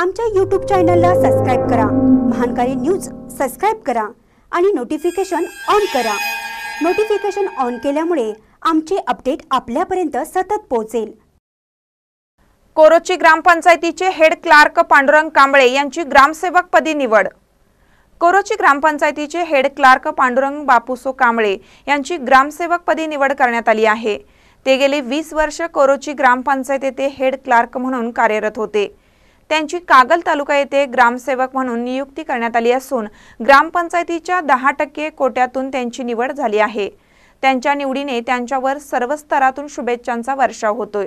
आमच्या यूट्यूब चॅनलला सबस्क्राईब करा महानकारी न्यूज सबस्क्राईब करा आणि नोटिफिकेशन ऑन करा नोटिफिकेशन ऑन केल्यामुळे आमचे अपडेट आपल्यापर्यंत सतत पोहोचेल कोरोची ग्रामपंचायतीचे हेड क्लार्क पांडुरंग कांबळे यांची ग्रामसेवक पदी निवड कोरोची ग्रामपंचायतीचे हेड क्लार्क पांडुरंग बापूसो कांबळे यांची ग्रामसेवक पदी निवड करण्यात आली आहे ते गेले वीस वर्ष कोरोची येथे हेड क्लार्क म्हणून कार्यरत होते त्यांची कागल तालुका येथे ग्रामसेवक म्हणून नियुक्ती करण्यात आली असून ग्रामपंचायतीच्या दहा टक्के कोट्यातून त्यांची निवड झाली आहे त्यांच्या निवडीने त्यांच्यावर सर्व स्तरातून शुभेच्छांचा वर्षाव होतोय